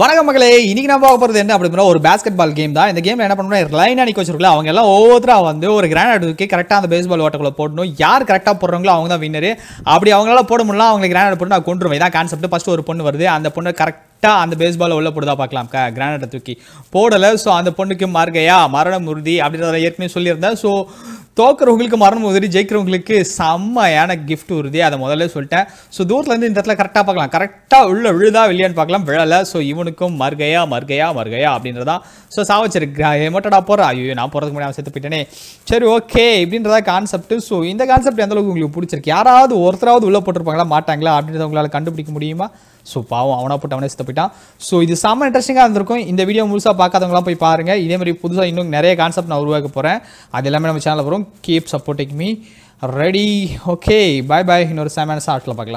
வணக்க மகளே இன்னைக்கு நான் பார்க்க போகிறது என்ன அப்படின்னா ஒரு பேஸ்கெட் பால் கேம் தான் இந்த கேம் என்ன பண்ணணும் லைன் அணிக்கு வச்சிருக்கலாம் அவங்க எல்லாம் ஒவ்வொருத்தரா வந்து ஒரு கிராண்ட் அவுட்டுக்கு கரெக்டாக அந்த பேஸ்பால் ஓட்டக்குள்ள போடணும் யார் கரெக்டாக போடுறாங்களோ அவங்க தான் வின்னரு அப்படி அவங்களால போட முடியல அவங்களுக்கு கிராண்ட் போட்டு நான் கொண்டுருவேன் இதான் கான்செப்ட் ஃபஸ்ட் ஒரு பொண்ணு வருது அந்த பொண்ணு கரெக்டாக அந்த பேஸ்பால் உள்ள போடுதா பார்க்கலாம் கிரானட்டை தூக்கி போடலை ஸோ அந்த பொண்ணுக்கு மார்கையா மரணம் உறுதி அப்படின்றத ஏற்கனவே சொல்லியிருந்தேன் ஸோ தோக்குறவங்களுக்கு மரணம் உதவி ஜெயிக்கிறவங்களுக்கு செம்மையான கிஃப்ட் உறுதி அதை முதல்ல சொல்லிட்டேன் ஸோ தூரத்துலேருந்து இந்த இடத்துல கரெக்டாக பார்க்கலாம் கரெக்டாக உள்ள விழுதா வெளியான்னு பார்க்கலாம் விழலை ஸோ இவனுக்கும் மர்கையா மர்கையா மர்கையா அப்படின்றதா ஸோ சாவச்சிருக்கா மட்டடா போகிறா ஐயோ நான் போகிறதுக்கு முன்னாடி செத்து போயிட்டேனே சரி ஓகே இப்படின்றதா கான்செப்ட் ஸோ இந்த கான்செப்ட் அளவுக்கு உங்களுக்கு பிடிச்சிருக்கு யாராவது ஒருத்தராவது உள்ளே போட்டிருப்பாங்களா மாட்டாங்களா அப்படின்றத உங்களால் கண்டுபிடிக்க முடியுமா ஸோ பாவம் அவனா போட்டு அவனே செத்து போயிட்டான் ஸோ இது செம்ம இன்ட்ரெஸ்டிங்காக இருந்திருக்கும் இந்த வீடியோ முழுசாக பார்க்காதவங்களாம் போய் பாருங்கள் இதே மாதிரி புதுசாக இன்னும் நிறைய கான்செப்ட் நான் உருவாக்க போகிறேன் அது எல்லாமே நம்ம சேனலில் வரும் இருக்கும் keep supporting me ready okay bye bye இன்னொரு செமன் ஷார்ட்டில் பார்க்கலாம்